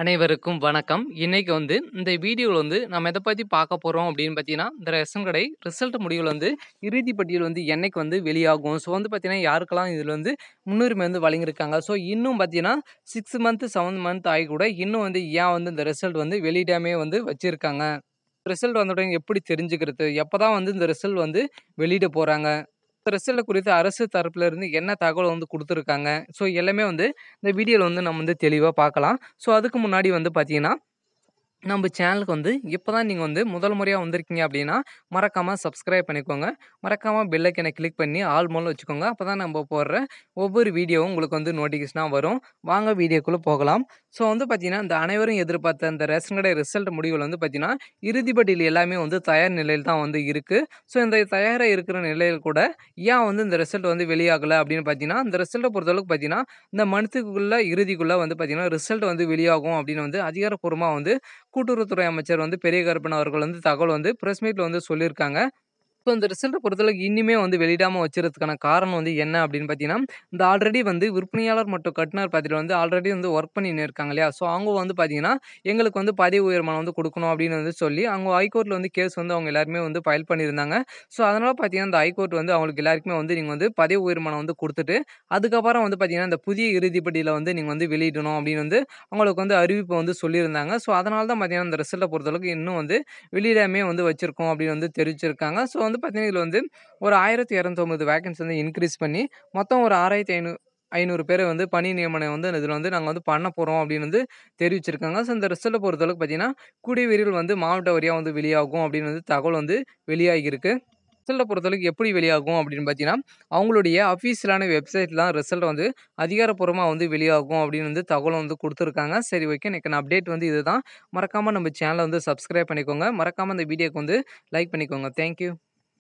அனைவருக்கும் வணக்கம் இன்றைக்கி வந்து இந்த வீடியோவில் வந்து நம்ம எதை பற்றி பார்க்க போகிறோம் அப்படின்னு பார்த்தீங்கன்னா இந்த ரேஷன் கடை ரிசல்ட் முடிவில் வந்து இறுதி பட்டியல் வந்து என்றைக்கு வந்து வெளியாகும் ஸோ வந்து பார்த்தீங்கன்னா யாருக்கெல்லாம் இதில் வந்து முன்னுரிமை வந்து வழங்கியிருக்காங்க ஸோ இன்னும் பார்த்தீங்கன்னா சிக்ஸ் மந்த்து செவன் மந்த் ஆகி கூட இன்னும் வந்து ஏன் வந்து இந்த ரிசல்ட் வந்து வெளியிடாமே வந்து வச்சுருக்காங்க ரிசல்ட் வந்த எப்படி தெரிஞ்சுக்கிறது எப்போ தான் வந்து இந்த ரிசல்ட் வந்து வெளியிட போகிறாங்க ரிசல்ட் குறித்து அரசு தரப்பில் இருந்து என்ன தகவல் வந்து கொடுத்துருக்காங்க ஸோ எல்லாமே வந்து இந்த வீடியோவில் வந்து நம்ம வந்து தெளிவாக பார்க்கலாம் ஸோ அதுக்கு முன்னாடி வந்து பார்த்தீங்கன்னா நம்ம சேனலுக்கு வந்து இப்போ தான் நீங்கள் வந்து முதல் முறையாக வந்திருக்கீங்க அப்படின்னா மறக்காமல் சப்ஸ்கிரைப் பண்ணிக்கோங்க மறக்காமல் பெல்லைக்கனை கிளிக் பண்ணி ஆல் மோல் வச்சுக்கோங்க அப்போ தான் நம்ம போடுற ஒவ்வொரு வீடியோவும் உங்களுக்கு வந்து நோட்டிஃபிகேஷனாக வரும் வாங்க வீடியோக்குள்ளே போகலாம் ஸோ வந்து பார்த்திங்கன்னா இந்த அனைவரும் எதிர்பார்த்த அந்த ரேஷன் கடை ரிசல்ட் முடிவுகள் வந்து பார்த்திங்கன்னா இறுதிப்பட்டியல் எல்லாமே வந்து தயார் நிலையில் தான் வந்து இருக்குது ஸோ இந்த தயாராக இருக்கிற நிலையில் கூட ஏன் வந்து இந்த ரிசல்ட் வந்து வெளியாகலை அப்படின்னு பார்த்தீங்கன்னா இந்த ரிசல்ட்டை பொறுத்தளவுக்கு பார்த்தீங்கன்னா இந்த மனத்துக்குள்ளே இறுதிக்குள்ளே வந்து பார்த்திங்கன்னா ரிசல்ட் வந்து வெளியாகும் அப்படின்னு வந்து அதிகாரப்பூர்வமாக வந்து கூட்டுறவுத்துறை அமைச்சர் வந்து பெரிய கருப்பன் அவர்கள் வந்து தகவல் வந்து ப்ரெஸ் மீட்டில் வந்து சொல்லியிருக்காங்க ஸோ அந்த ரிசல்ட்டை பொறுத்தளவுக்கு இன்னுமே வந்து வெளியிடாமல் வச்சுறதுக்கான காரணம் வந்து என்ன அப்படின்னு பார்த்தீங்கன்னா இந்த ஆல்ரெடி வந்து விற்பனையாளர் மற்றும் கட்டுனர் பார்த்துட்டு வந்து ஆல்ரெடி வந்து ஒர்க் பண்ணின்னு இருக்காங்க இல்லையா ஸோ அவங்க வந்து பார்த்தீங்கன்னா எங்களுக்கு வந்து பதவி உயர்மானம் வந்து கொடுக்கணும் அப்படின்னு வந்து சொல்லி அவங்க ஹைகோர்ட்டில் வந்து கேஸ் வந்து அவங்க எல்லாருமே வந்து ஃபைல் பண்ணியிருந்தாங்க ஸோ அதனால் பார்த்தீங்கன்னா இந்த ஹைகோர்ட் வந்து அவங்களுக்கு எல்லாருக்குமே வந்து நீங்கள் வந்து பதவி உயர்மானம் வந்து கொடுத்துட்டு அதுக்கப்புறம் வந்து பார்த்தீங்கன்னா இந்த புதிய இறுதிப்படியில் வந்து நீங்கள் வந்து வெளியிடணும் அப்படின்னு வந்து அவங்களுக்கு வந்து அறிவிப்பை வந்து சொல்லியிருந்தாங்க ஸோ அதனால தான் பார்த்தீங்கன்னா இந்த ரிசல்ட்டை பொறுத்தளவுக்கு இன்னும் வந்து வெளியிடாமே வந்து வச்சுருக்கோம் அப்படின்னு வந்து தெரிவிச்சிருக்காங்க ஸோ வந்து பார்த்தீங்கன்னா இதில் வந்து ஒரு ஆயிரத்தி இரநூத்தொம்பது வேகன்சி வந்து இன்க்ரீஸ் பண்ணி மொத்தம் ஒரு ஆறாயிரத்தி ஐநூறு ஐநூறு பேர் வந்து பணி நியமனம் வந்து இதில் வந்து நாங்கள் வந்து பண்ண போகிறோம் அப்படின்னு வந்து தெரிவிச்சிருக்காங்க ஸோ இந்த ரிசல்ட்டை பொறுத்தளவுக்கு பார்த்தீங்கன்னா குடி விரிவில் வந்து மாவட்ட வரியாக வந்து வெளியாகும் அப்படின்னு வந்து தகவல் வந்து வெளியாகியிருக்கு ரிசல்ட்டை பொறுத்தளவுக்கு எப்படி வெளியாகும் அப்படின்னு பார்த்தீங்கன்னா அவங்களுடைய அஃபீஷியலான வெப்சைட்டில் தான் ரிசல்ட் வந்து அதிகாரப்பூர்வமாக வந்து வெளியாகும் அப்படின்னு வந்து தகவல் வந்து கொடுத்துருக்காங்க சரி ஓகே எனக்கு அப்டேட் வந்து இதுதான் மறக்காமல் நம்ம சேனலை வந்து சப்ஸ்கிரைப் பண்ணிக்கோங்க மறக்காமல் இந்த வீடியோக்கு வந்து லைக் பண்ணிக்கோங்க தேங்க்யூ